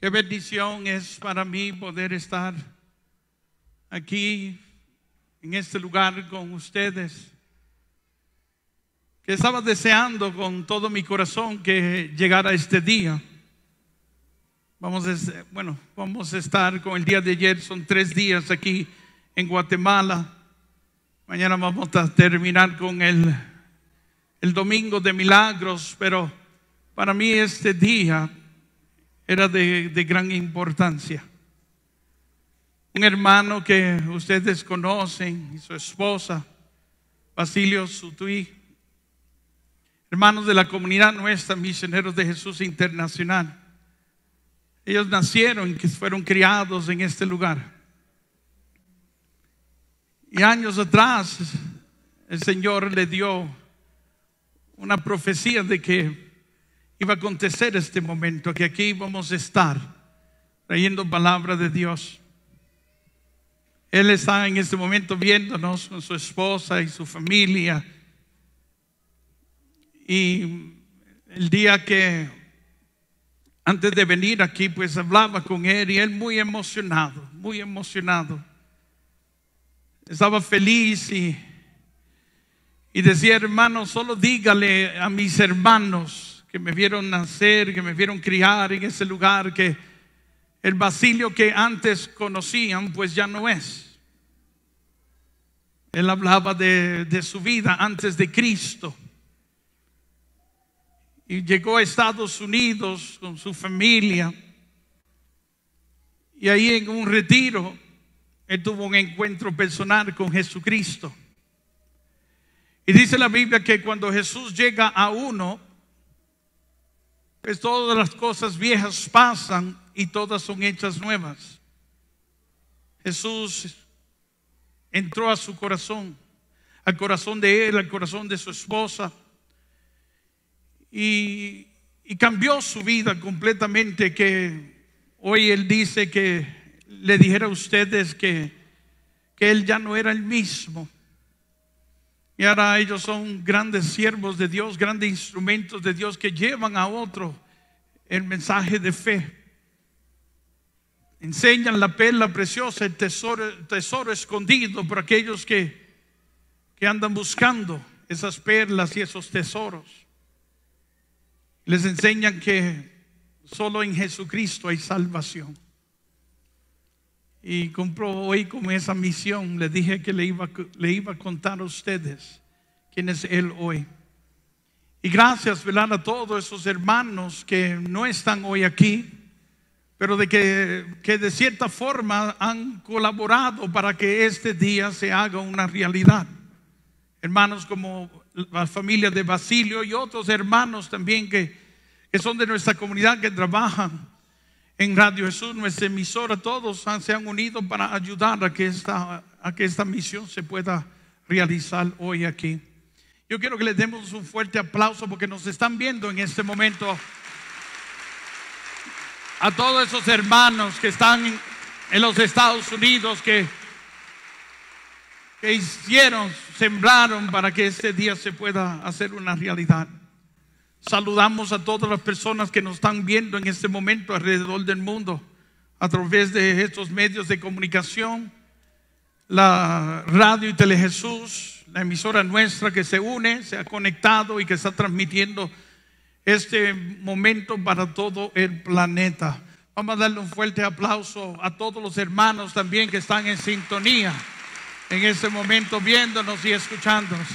Qué bendición es para mí poder estar aquí en este lugar con ustedes. Que estaba deseando con todo mi corazón que llegara este día. Vamos a, bueno, vamos a estar con el día de ayer, son tres días aquí en Guatemala. Mañana vamos a terminar con el domingo de milagros, pero para mí este día era de, gran importancia. Un hermano que ustedes conocen y su esposa, Basilio Sutuí, hermanos de la comunidad nuestra, misioneros de Jesús Internacional. Ellos nacieron y fueron criados en este lugar. Y años atrás el Señor le dio una profecía de que iba a acontecer este momento, que aquí íbamos a estar leyendo palabra de Dios. Él está en este momento viéndonos con su esposa y su familia. Y el día que, antes de venir aquí, pues hablaba con él y él muy emocionado, muy emocionado. Estaba feliz y, y decía, hermano, solo dígale a mis hermanos que me vieron nacer, que me vieron criar en ese lugar, que el Basilio que antes conocían, pues ya no es. Él hablaba de, de su vida antes de Cristo. Y llegó a Estados Unidos con su familia. Y ahí en un retiro, él tuvo un encuentro personal con Jesucristo. Y dice la Biblia que cuando Jesús llega a uno, pues todas las cosas viejas pasan y todas son hechas nuevas. Jesús entró a su corazón, al corazón de él, al corazón de su esposa, y, cambió su vida completamente, que hoy él dice que le dijera a ustedes que él ya no era el mismo. Y ahora ellos son grandes siervos de Dios, grandes instrumentos de Dios que llevan a otro el mensaje de fe. Enseñan la perla preciosa, el tesoro, tesoro escondido Por aquellos que, que andan buscando esas perlas y esos tesoros. Les enseñan que solo en Jesucristo hay salvación. Y compró hoy con esa misión, le dije que le iba, le iba a contar a ustedes quién es Él hoy. Y gracias, velar a todos esos hermanos que no están hoy aquí, pero de que, de cierta forma han colaborado para que este día se haga una realidad. Hermanos como la familia de Basilio y otros hermanos también que, son de nuestra comunidad que trabajan en Radio Jesús, nuestra emisora, todos se han unido para ayudar a que a que esta misión se pueda realizar hoy aquí. Yo quiero que les demos un fuerte aplauso porque nos están viendo en este momento. A todos esos hermanos que están en los Estados Unidos, que, que hicieron, sembraron para que este día se pueda hacer una realidad. Saludamos a todas las personas que nos están viendo en este momento alrededor del mundo a través de estos medios de comunicación, la radio y Telejesús la emisora nuestra que se une, se ha conectado y que está transmitiendo este momento para todo el planeta. Vamos a darle un fuerte aplauso a todos los hermanos también que están en sintonía en este momento viéndonos y escuchándonos.